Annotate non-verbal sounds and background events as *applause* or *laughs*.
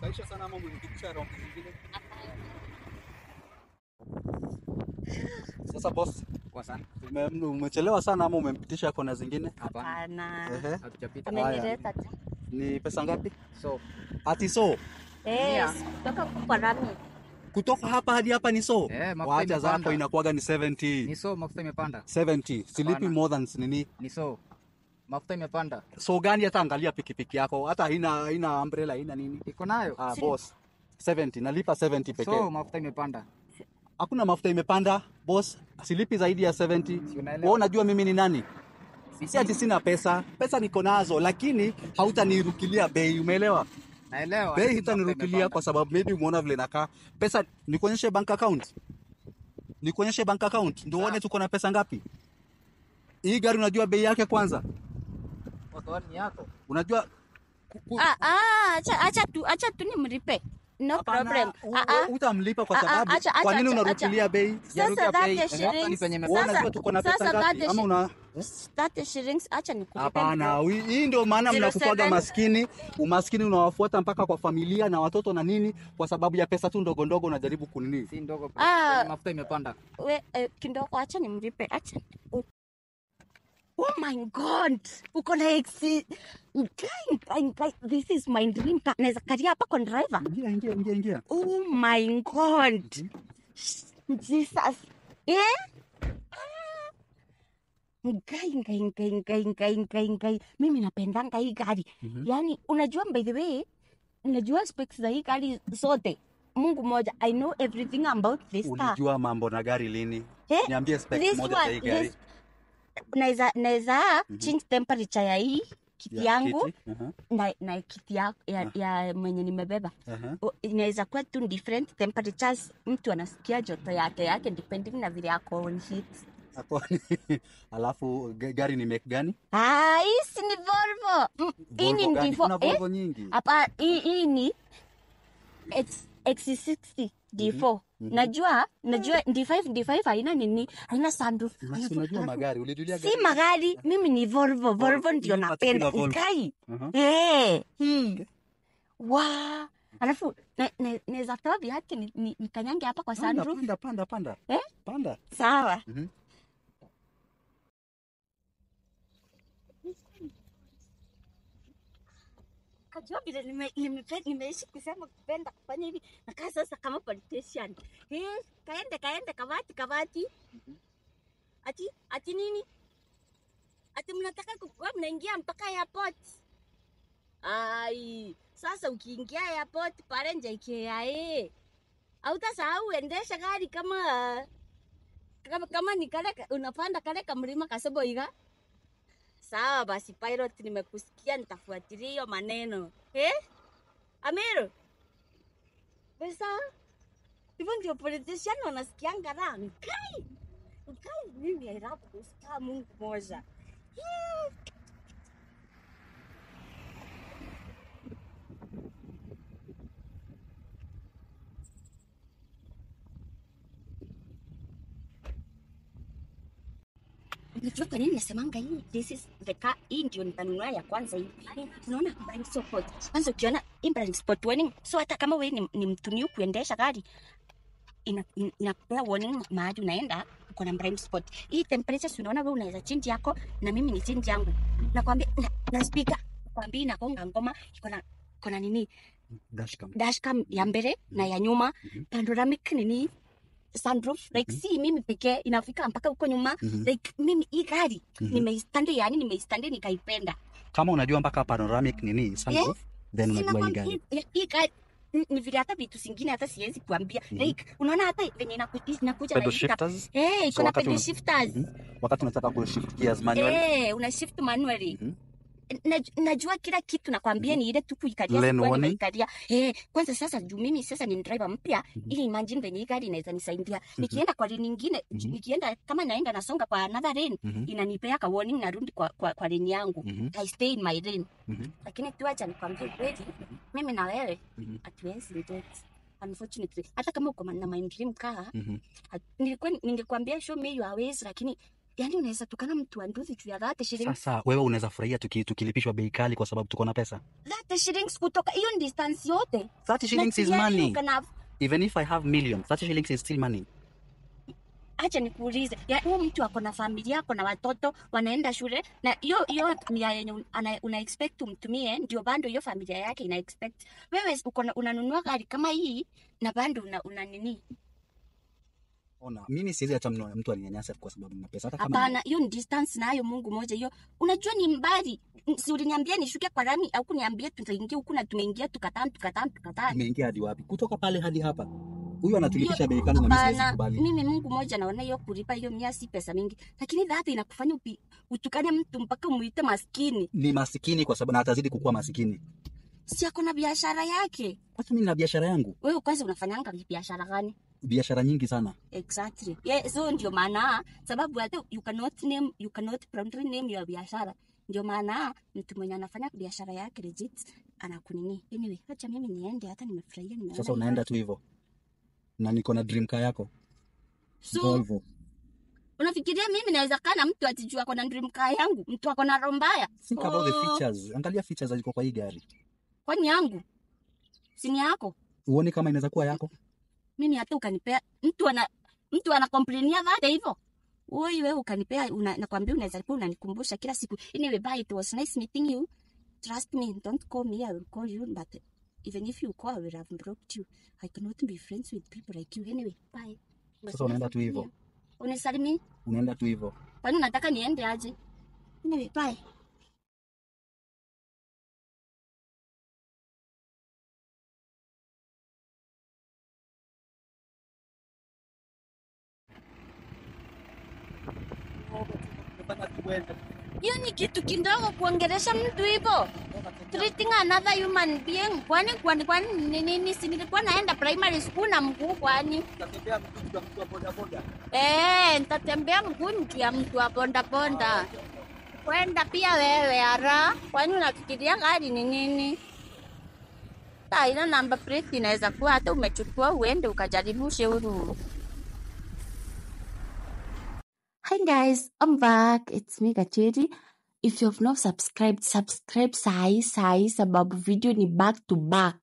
Mnafurahisha sana ama mmenikisha roho zingine? Sasa boss, kwa sana. Umechelewa sana ama umempitisha kwa na zingine? Hapana. Ehe. Hatujapita. Umenileta tu. Ni pesa ngapi? So. Ati so. Yes, eh, kutoka kwa rami. Kutoka hapa hadi hapa ni so. Eh, wacha zako inakuwaga ni 70. Ni so, mafuta imepanda. 70. Silipi more than nini? Ni so mafuta imepanda. So gani? Hata angalia pikipiki yako, hata haina haina umbrella, haina nini, iko nayo ah, boss 70 nalipa 70 pekee. So mafuta imepanda, hakuna mafuta imepanda boss, Asilipi zaidi ya 70. Wewe unajua mimi ni nani? Sisi ati sina pesa, pesa niko nazo, lakini hautanirukilia bei, umeelewa? Naelewa. Bei hitanirukilia kwa sababu maybe umeona vile nakaa. Pesa nikuonyeshe bank account, nikuonyeshe bank account ndio uone tuko na pesa ngapi. Hii gari unajua bei yake kwanza? ni yako. Unajua ah, ah, acha acha tu acha tu ni mripe No Apana, problem. Ah, ah. Utamlipa kwa ah, sababu kwa nini unarutilia bei? Sasa date shilingi acha nikulipe. Hapana, hii ndio maana mnakupaga maskini, umaskini unawafuata mpaka kwa familia na watoto na nini kwa sababu ya pesa tu ndogo ndogo unajaribu kunini? Si ndogo. Mafuta imepanda. Wewe eh, kidogo acha nimlipe. Acha oh my god uko na exi this is my dream car naweza katia hapa kwa driver ingia ingia ingia ingia oh my god jesus eh ah! ngai ngai ngai ngai ngai ngai ngai mimi napendanga hii gari mhm. yani unajua by the way najua specs za hii gari zote mungu moja i know everything about this car. Unajua mambo na gari lini eh? niambie specs moja za hii gari naweza naweza mhm. change temperature ya hii kiti yangu uh-huh. na, na kiti ya, ya, ah. ya mwenye nimebeba uh -huh. inaweza kuwa tu different temperatures, mtu anasikia joto yake yake depending na vile ako on heat hapo *laughs* alafu gari ni make gani? Ah, hii si ni Volvo. Mm, hii ni Volvo, Volvo eh, nyingi. Hapa hii ni it's x60 d4 mhm. mhm. najua najua d5 eh. d5 haina nini haina sandu unajua magari ulidulia gari si magari eh. mimi ni volvo volvo ndio napenda ukai eh hmm. wa alafu naweza toa viatu nikanyange hapa kwa sandu panda panda panda eh panda sawa mm -hmm kajua vile nimeishi kusema kupenda kufanya hivi, nakaa sasa kama politician. He, eh, kaende kaende kawati kawati, ati ati nini, ati mnataka kuwa mnaingia mpaka airport. Ai, sasa ukiingia airport pale JKIA eh. hautasahau endesha gari kama kama, kama ni kale unapanda kale kamlima kasebo iga Sawa basi Pilot, nimekusikia, nitafuatilia hiyo maneno eh? Amiro pesa hivyo ndio politician wanasikianga raha mkai mkai, mimi airapo kusikia Mungu moja Unajua kwa nini nasemanga hii this is the car, hii ndio nitanunua ya kwanza hii. Unaona blind spot. Kwanza ukiona blind spot warning, so hata kama wewe ni, ni mtu new kuendesha gari inakupea ina, ina warning mahali unaenda uko na blind spot. Hii temperature unaona wewe unaweza change yako na mimi ni change yangu. Nakwambia na, na speaker nakwambia inakonga ngoma iko na iko nini dashcam, dashcam ya mbele na ya nyuma mm -hmm. panoramic nini sunroof like mm -hmm. si mimi pekee inafika mpaka huko nyuma mm -hmm. like mimi hii gari mm -hmm. nimeistandi yani nimeistandi nikaipenda kama unajua mpaka panoramic nini sunroof yes. then unajua hii gari hii gari ni vile hata vitu singine hata siwezi kuambia mm -hmm. like unaona hata venye inakuja pedal shifters eh hey, so kuna pedal shifters mm -hmm. wakati unataka ku shift gears manually eh hey, una shift manually mm -hmm najua kila kitu nakwambia, mhm. ni ile tu kuikalia kuikalia. Eh, kwanza sasa juu mimi sasa ni driver mpya, mhm. ili imagine venye gari inaweza nisaidia mm -hmm. nikienda kwa lane nyingine, mm -hmm. nikienda kama naenda nasonga kwa another lane, mm -hmm. inanipea ka warning, narudi kwa kwa, kwa lane yangu. mm -hmm. I stay in my lane, mm -hmm. lakini tu acha nikwambie kweli, mhm. mimi na wewe hatuwezi ndio unfortunately, hata kama uko na my dream car, -hmm. ningekwambia show me your ways, lakini yani unaweza tukana mtu wa nduzi juu ya that shilingi. Sasa wewe unaweza furahia tuki, tukilipishwa bei kali kwa sababu tuko na pesa. That shillings kutoka hiyo distance yote. That shillings is money. Have... Even if I have millions, that shillings is still money. Acha nikuulize, huyo mtu ako na familia, ako na watoto wanaenda shule, na hiyo hiyo mia yenye una expect umtumie ndio bando hiyo familia yake ina expect. Wewe uko unanunua gari kama hii na bando una, una nini Ona, mimi siwezi hata mnoa mtu alinyanyasa kwa sababu nina pesa. Hata kama hapana, hiyo ni distance na hiyo Mungu moja hiyo. Unajua ni mbali, si uliniambia nishuke kwa rami au kuniambia tutaingia huku, na tumeingia tukataa tukataa tukataa. Tumeingia hadi wapi? Kutoka pale hadi hapa huyu anatulipisha bei kali na mimi siwezi kubali. Mimi Mungu mmoja naona hiyo kulipa hiyo mia si pesa mingi, lakini dhati inakufanya upi, utukane mtu mpaka umuite maskini. Ni maskini kwa sababu na atazidi kukua maskini. Si ako na biashara yake. Kwa mimi na biashara yangu. Wewe kwanza unafanyanga biashara gani? biashara nyingi sana exactly yeah, so ndio maana sababu hata you cannot name you cannot promptly name your biashara ndio maana mtu mwenye anafanya biashara yake legit anakunini anyway acha mimi niende hata nimefurahia nimeona sasa unaenda tu hivyo na niko na dream car yako so, Volvo unafikiria mimi naweza kaa na mtu atijua ako na dream car yangu mtu ako na roho mbaya think about the oh. features angalia features ziko kwa hii gari kwani yangu Si ni yako uone kama inaweza kuwa yako mimi hata ukanipea mtu ana mtu anakomplainia mada hivyo Woi wewe ukanipea una, nakwambia unaweza kuwa unanikumbusha kila siku. Anyway, bye it was nice meeting you. Trust me, don't call me, I will call you but even if you call I will have blocked you. I cannot be friends with people like you. Anyway, bye. Sasa unaenda tu hivyo. Unisalimi? Unaenda tu hivyo. Kwani unataka niende aje? Anyway, bye. Hiyo ni kitu kidogo kuongelesha mtu hivyo. Treating another human being. Kwani kwani kwani ni nini? Si nilikuwa naenda primary school na mguu kwani? Nitatembea mguu kwa mtu wa boda boda. Eh, nitatembea mguu mtu ya mtu wa bonda bonda Kwenda pia wewe ara. Kwani unafikiria gari ni nini? ina namba plate inaweza kuwa hata umechukua uende ukajaribushe huru. guys, I'm back. It's me Gatiri. If you have not subscribed, subscribe size, size, above video ni back to back.